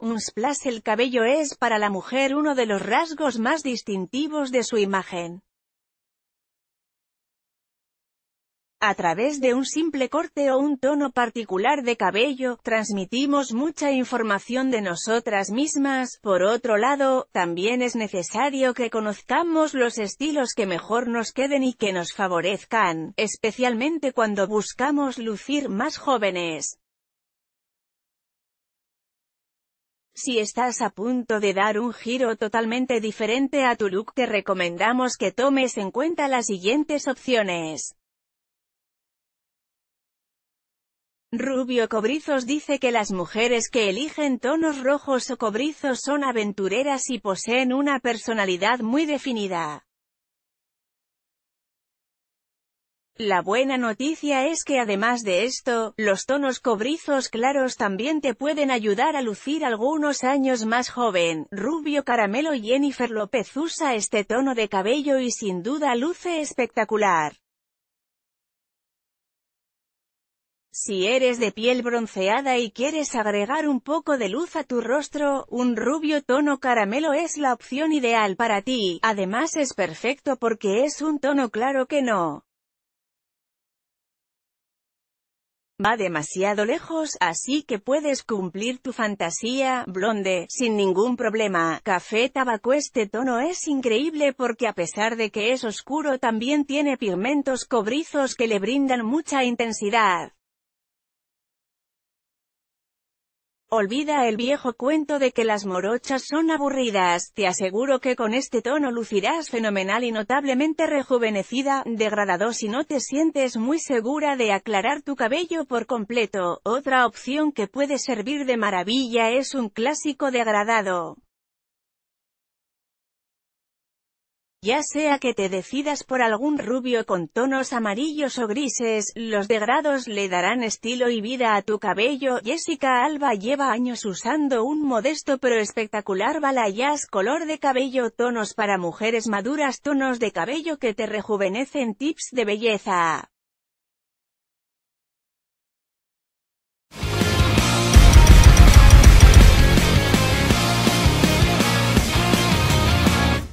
un splash el cabello es para la mujer uno de los rasgos más distintivos de su imagen. A través de un simple corte o un tono particular de cabello, transmitimos mucha información de nosotras mismas. Por otro lado, también es necesario que conozcamos los estilos que mejor nos queden y que nos favorezcan, especialmente cuando buscamos lucir más jóvenes. Si estás a punto de dar un giro totalmente diferente a tu look te recomendamos que tomes en cuenta las siguientes opciones. Rubio Cobrizos dice que las mujeres que eligen tonos rojos o cobrizos son aventureras y poseen una personalidad muy definida. La buena noticia es que además de esto, los tonos cobrizos claros también te pueden ayudar a lucir algunos años más joven. Rubio Caramelo Jennifer López usa este tono de cabello y sin duda luce espectacular. Si eres de piel bronceada y quieres agregar un poco de luz a tu rostro, un rubio tono caramelo es la opción ideal para ti. Además es perfecto porque es un tono claro que no va demasiado lejos, así que puedes cumplir tu fantasía, blonde, sin ningún problema. Café tabaco Este tono es increíble porque a pesar de que es oscuro también tiene pigmentos cobrizos que le brindan mucha intensidad. Olvida el viejo cuento de que las morochas son aburridas, te aseguro que con este tono lucirás fenomenal y notablemente rejuvenecida, degradado si no te sientes muy segura de aclarar tu cabello por completo, otra opción que puede servir de maravilla es un clásico degradado. Ya sea que te decidas por algún rubio con tonos amarillos o grises, los degrados le darán estilo y vida a tu cabello. Jessica Alba lleva años usando un modesto pero espectacular balayage color de cabello, tonos para mujeres maduras, tonos de cabello que te rejuvenecen, tips de belleza.